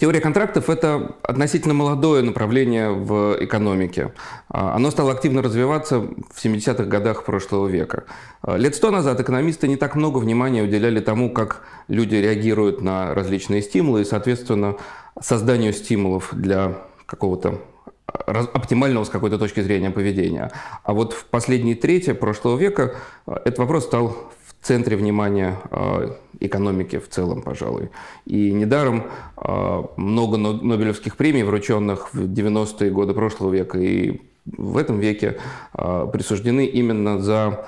Теория контрактов – это относительно молодое направление в экономике. А, оно стало активно развиваться в 70-х годах прошлого века. А, лет сто назад экономисты не так много внимания уделяли тому, как люди реагируют на различные стимулы и, соответственно, созданию стимулов для какого-то а, оптимального с какой-то точки зрения поведения. А вот в последние трети прошлого века этот вопрос стал центре внимания а, экономики в целом, пожалуй. И недаром а, много Нобелевских премий, врученных в 90-е годы прошлого века и в этом веке а, присуждены именно за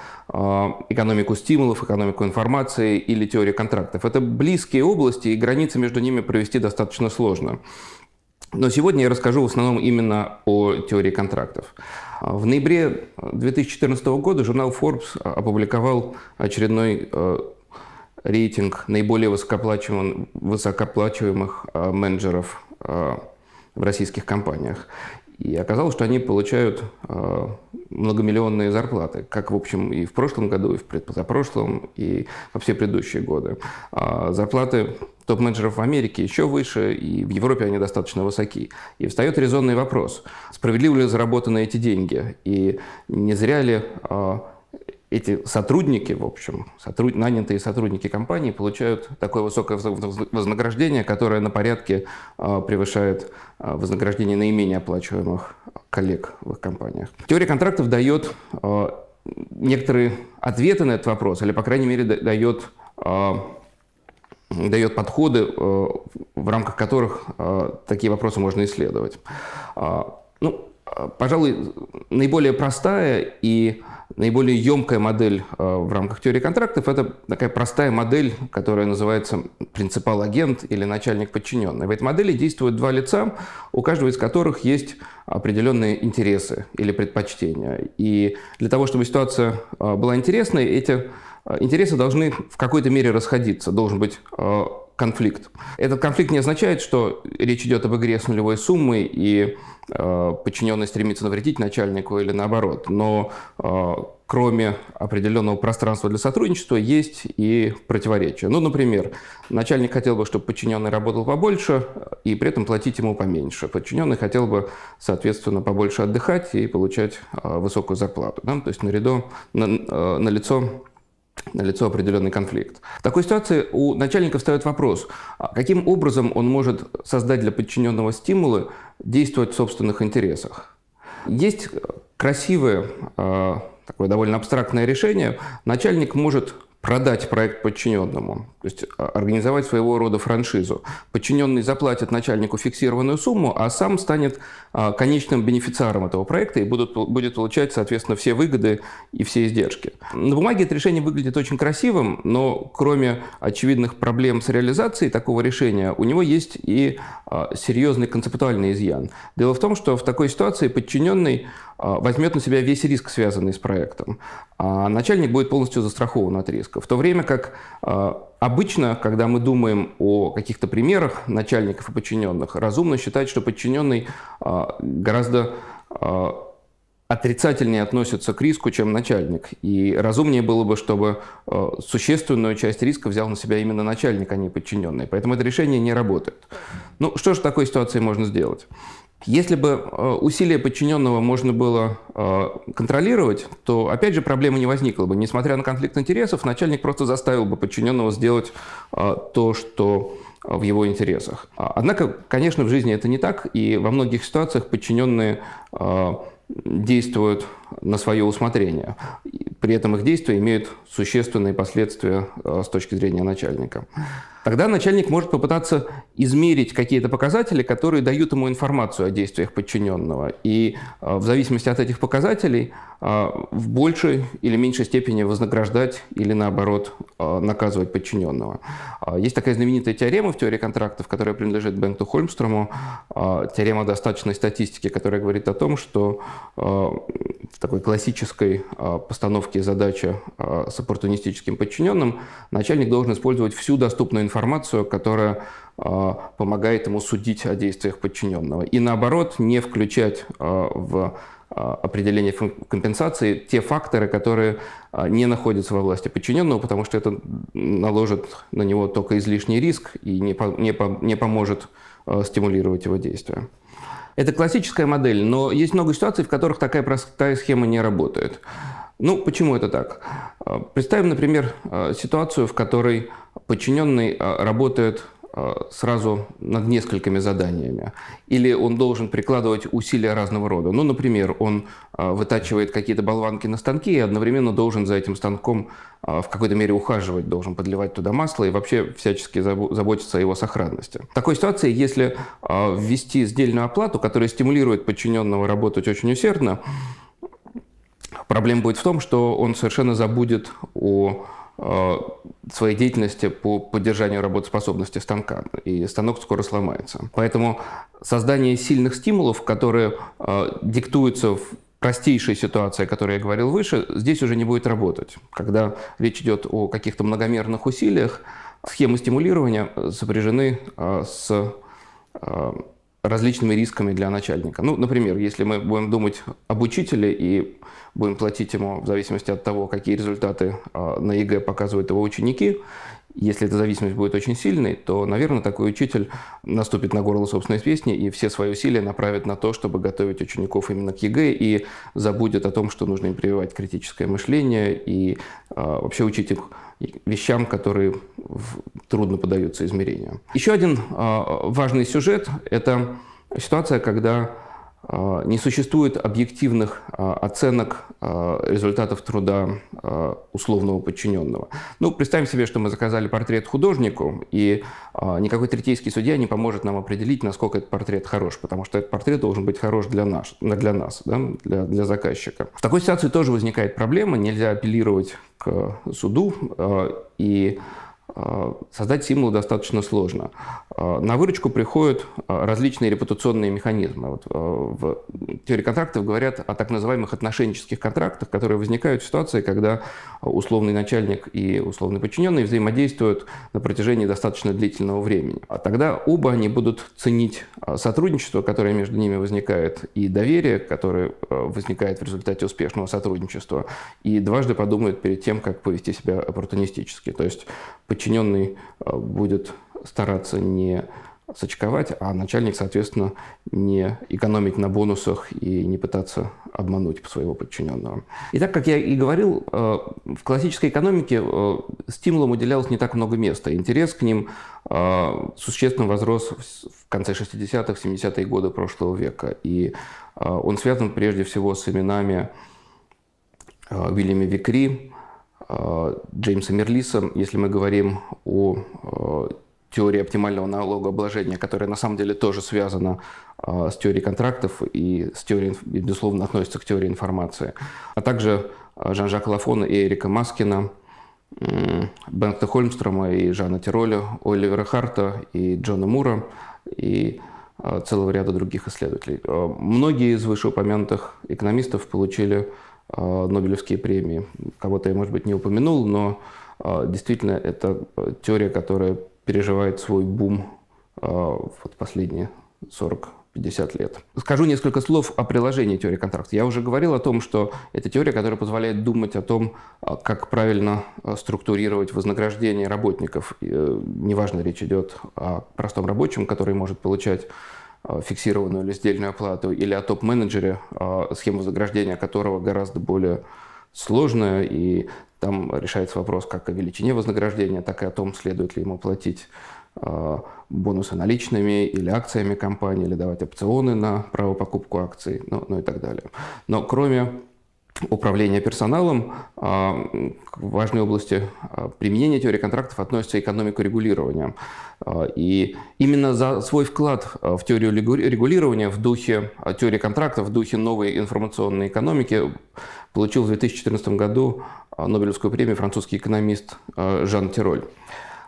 экономику стимулов, экономику информации или теорию контрактов. Это близкие области, и границы между ними провести достаточно сложно. Но сегодня я расскажу в основном именно о теории контрактов. В ноябре 2014 года журнал Forbes опубликовал очередной э, рейтинг наиболее высокооплачиваемых э, менеджеров э, в российских компаниях. И оказалось, что они получают многомиллионные зарплаты, как, в общем, и в прошлом году, и в предпозапрошлом, и во все предыдущие годы. А зарплаты топ-менеджеров в Америке еще выше, и в Европе они достаточно высоки. И встает резонный вопрос, справедливо ли заработаны эти деньги, и не зря ли а, эти сотрудники, в общем, сотруд... нанятые сотрудники компании получают такое высокое вознаграждение, которое на порядке а, превышает вознаграждение наименее оплачиваемых коллег в их компаниях. Теория контрактов дает э, некоторые ответы на этот вопрос, или, по крайней мере, дает, э, дает подходы, э, в рамках которых такие вопросы можно исследовать. Ну, пожалуй, наиболее простая и Наиболее емкая модель э, в рамках теории контрактов – это такая простая модель, которая называется принципал-агент или начальник подчиненный. В этой модели действуют два лица, у каждого из которых есть определенные интересы или предпочтения. И для того, чтобы ситуация э, была интересной, эти э, интересы должны в какой-то мере расходиться. Должен быть конфликт. Этот конфликт не означает, что речь идет об игре с нулевой суммой и э, подчиненный стремится навредить начальнику или наоборот. Но э, кроме определенного пространства для сотрудничества есть и противоречия. Ну, например, начальник хотел бы, чтобы подчиненный работал побольше и при этом платить ему поменьше. Подчиненный хотел бы, соответственно, побольше отдыхать и получать э, высокую зарплату. Да? То есть на, на, э, на лицо налицо определенный конфликт. В такой ситуации у начальника встает вопрос, а каким образом он может создать для подчиненного стимулы действовать в собственных интересах. Есть красивое, э, такое довольно абстрактное решение. Начальник может продать проект подчиненному, то есть а, организовать своего рода франшизу. Подчиненный заплатит начальнику фиксированную сумму, а сам станет а, конечным бенефициаром этого проекта и будут, будет получать, соответственно, все выгоды и все издержки. На бумаге это решение выглядит очень красивым, но кроме очевидных проблем с реализацией такого решения, у него есть и а, серьезный концептуальный изъян. Дело в том, что в такой ситуации подчиненный а, возьмет на себя весь риск, связанный с проектом. А начальник будет полностью застрахован от риска. В то время как а, обычно, когда мы думаем о каких-то примерах начальников и подчиненных, разумно считать, что подчиненный а, гораздо отрицательнее относится к риску, чем начальник. И разумнее было бы, чтобы существенную часть риска взял на себя именно начальник, а не подчиненный. Поэтому это решение не работает. Ну, что же в такой ситуации можно сделать? Если бы э, усилия подчиненного можно было э, контролировать, то, опять же, проблемы не возникло бы. Несмотря на конфликт интересов, начальник просто заставил бы подчиненного сделать э, то, что в его интересах. А, однако, конечно, в жизни это не так, и во многих ситуациях подчиненные действуют на свое усмотрение. При этом их действия имеют существенные последствия э, с точки зрения начальника. Тогда начальник может попытаться измерить какие-то показатели, которые дают ему информацию о действиях подчиненного. И э, в зависимости от этих показателей э, в большей или меньшей степени вознаграждать или наоборот наказывать подчиненного. Есть такая знаменитая теорема в теории контрактов, которая принадлежит Бенту Хольмстрому, теорема достаточной статистики, которая говорит о том, что в такой классической а, постановке задачи а, с оппортунистическим подчиненным начальник должен использовать всю доступную информацию, которая а, помогает ему судить о действиях подчиненного. И наоборот, не включать в определение компенсации те факторы, которые не находятся во власти подчиненного, потому что это наложит на него только излишний риск и не, не, не поможет стимулировать его действия. Это классическая модель, но есть много ситуаций, в которых такая простая схема не работает. Ну, почему это так? А, представим, например, а, ситуацию, в которой подчиненный а, работает Э, сразу над несколькими заданиями. Или он должен прикладывать усилия разного рода. Ну, например, он э, вытачивает какие-то болванки на станке и одновременно должен за этим станком э, в какой-то мере ухаживать, должен подливать туда масло и вообще всячески заботиться о его сохранности. В такой ситуации, если ввести сдельную оплату, которая стимулирует подчиненного работать очень усердно, проблема будет в том, что он совершенно забудет о своей деятельности по поддержанию работоспособности станка, и станок скоро сломается. Поэтому создание сильных стимулов, которые э, диктуются в простейшей ситуации, о которой я говорил выше, здесь уже не будет работать. Когда речь идет о каких-то многомерных усилиях, схемы стимулирования сопряжены э, с э, различными рисками для начальника. Ну, например, если мы будем думать об учителе и будем платить ему в зависимости от того, какие результаты а, на ЕГЭ показывают его ученики, если эта зависимость будет очень сильной, то, наверное, такой учитель наступит на горло собственной песни и все свои усилия направит на то, чтобы готовить учеников именно к ЕГЭ и забудет о том, что нужно им прививать критическое мышление и э, вообще учить их вещам, которые трудно поддается измерению. Еще один э, важный сюжет – это ситуация, когда э, не существует объективных э, оценок результатов труда условного подчиненного. Ну, представим себе, что мы заказали портрет художнику, и никакой третейский судья не поможет нам определить, насколько этот портрет хорош, потому что этот портрет должен быть хорош для, наш, для нас, да, для, для заказчика. В такой ситуации тоже возникает проблема, нельзя апеллировать к суду, и Э, создать символ достаточно сложно. Э, на выручку приходят э, различные репутационные механизмы. Вот в теории контрактов говорят о так называемых отношенческих контрактах, которые возникают в ситуации, когда условный начальник и условный подчиненный взаимодействуют на протяжении достаточно длительного времени. А тогда оба они будут ценить Э, сотрудничество, которое между ними возникает, и доверие, которое э, возникает в результате успешного сотрудничества, и дважды подумают перед тем, как повести себя оппортунистически. То есть подчиненный э, будет стараться не сочковать, а начальник, соответственно, не экономить на бонусах и не пытаться обмануть своего подчиненного. И так, как я и говорил, в классической экономике стимулам уделялось не так много места. Интерес к ним а, существенно возрос в конце 60-х, 70-е годы прошлого века. И а, он связан прежде всего с именами а, Уильяма Викри, Джеймса Мерлиса. Если мы говорим о теории оптимального налогообложения, которая на самом деле тоже связана с теорией контрактов и, с теорией, безусловно, относится к теории информации, а также Жан-Жак Лафона и Эрика Маскина – Бенкта Хольмстрома и Жанна Тироля, Оливера Харта и Джона Мура и а, целого ряда других исследователей. А, многие из вышеупомянутых экономистов получили а, Нобелевские премии. Кого-то я, может быть, не упомянул, но действительно это теория, которая переживает свой бум в последние 40 50 лет. Скажу несколько слов о приложении теории контракта. Я уже говорил о том, что это теория, которая позволяет думать о том, а, как правильно а, структурировать вознаграждение работников. Э, неважно, речь идет о простом рабочем, который может получать а, фиксированную или сдельную оплату, или о топ-менеджере, схема вознаграждения которого гораздо более сложная, и там решается вопрос как о величине вознаграждения, так и о том, следует ли ему платить Э, бонусы наличными или акциями компании, или давать опционы на право покупку акций, ну, ну и так далее. Но кроме управления персоналом, к э, важной области э, применения теории контрактов относится экономику регулирования. И именно за свой вклад в теорию регулирования в духе теории контрактов, в духе новой информационной экономики получил в 2014 году Нобелевскую премию французский экономист Жан Тироль.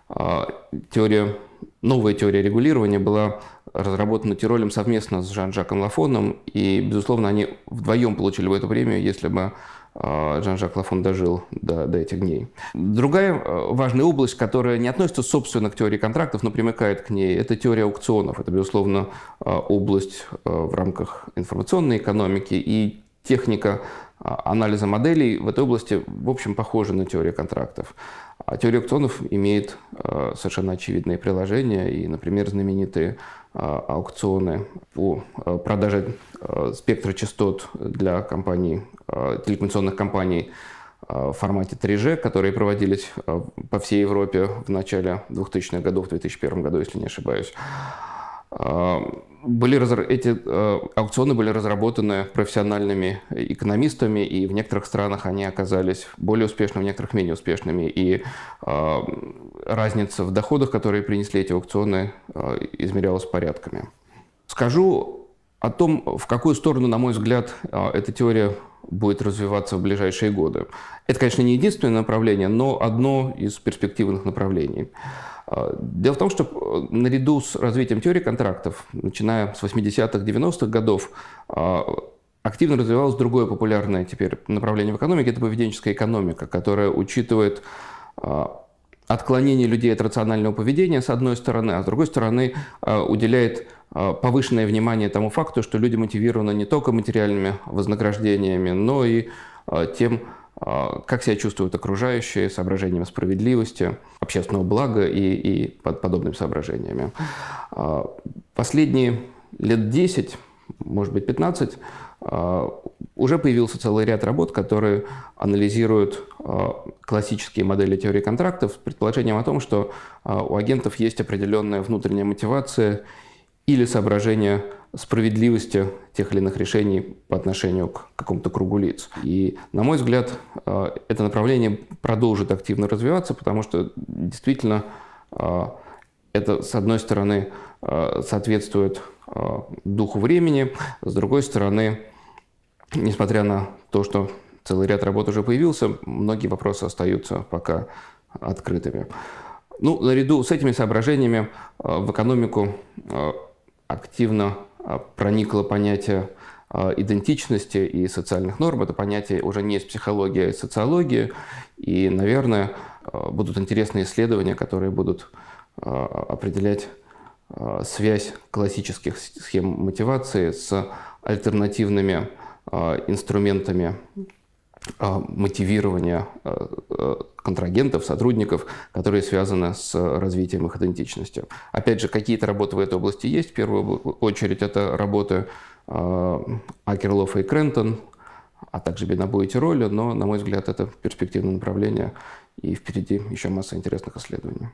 А, теория, новая теория регулирования была разработана Тиролем совместно с Жан-Жаком Лафоном, и, безусловно, они вдвоем получили бы эту премию, если бы а, Жан-Жак Лафон дожил до, до этих дней. Другая а, важная область, которая не относится, собственно, к теории контрактов, но примыкает к ней, это теория аукционов. Это, безусловно, область в рамках информационной экономики и техника а, анализа моделей в этой области, в общем, похожа на теорию контрактов. А теория аукционов имеет а, совершенно очевидные приложения, и, например, знаменитые а, аукционы по продаже спектра частот для компаний, телекоммуникационных компаний в формате 3G, которые проводились по всей Европе в начале 2000-х годов, в 2001 году, если не ошибаюсь. А, были эти а, аукционы были разработаны профессиональными экономистами, и в некоторых странах они оказались более успешными, в некоторых менее успешными. И а, разница в доходах, которые принесли эти аукционы, измерялась порядками. Скажу о том, в какую сторону, на мой взгляд, эта теория будет развиваться в ближайшие годы. Это, конечно, не единственное направление, но одно из перспективных направлений. А, дело в том, что э, наряду с развитием теории контрактов, начиная с 80-х, 90-х годов, а, активно развивалось другое популярное теперь направление в экономике – это поведенческая экономика, которая учитывает а, отклонение людей от рационального поведения, с одной стороны, а с другой стороны, э, уделяет э, повышенное внимание тому факту, что люди мотивированы не только материальными вознаграждениями, но и э, тем, как себя чувствуют окружающие, соображением справедливости, общественного блага и, и под подобными соображениями. Последние лет 10, может быть 15, уже появился целый ряд работ, которые анализируют э, классические модели теории контрактов с предположением о том, что э, у агентов есть определенная внутренняя мотивация или соображение справедливости тех или иных решений по отношению к какому-то кругу лиц. И, на мой взгляд, э, это направление продолжит активно развиваться, потому что действительно это, с одной стороны, соответствует духу времени, с другой стороны, несмотря на то, что целый ряд работ уже появился, многие вопросы остаются пока открытыми. Ну, наряду с этими соображениями э, в экономику э, активно э, проникло понятие идентичности и социальных норм. Это понятие уже не из психологии, а из социологии. И, наверное, будут интересные исследования, которые будут определять связь классических схем мотивации с альтернативными Э, инструментами э, мотивирования э, контрагентов, сотрудников, которые связаны с развитием их идентичности. Опять же, какие-то работы в этой области есть. В первую очередь это работы Акерлофа и Крентон, а также Бенабу и Тироля, но, на мой взгляд, это перспективное направление, и впереди еще масса интересных исследований.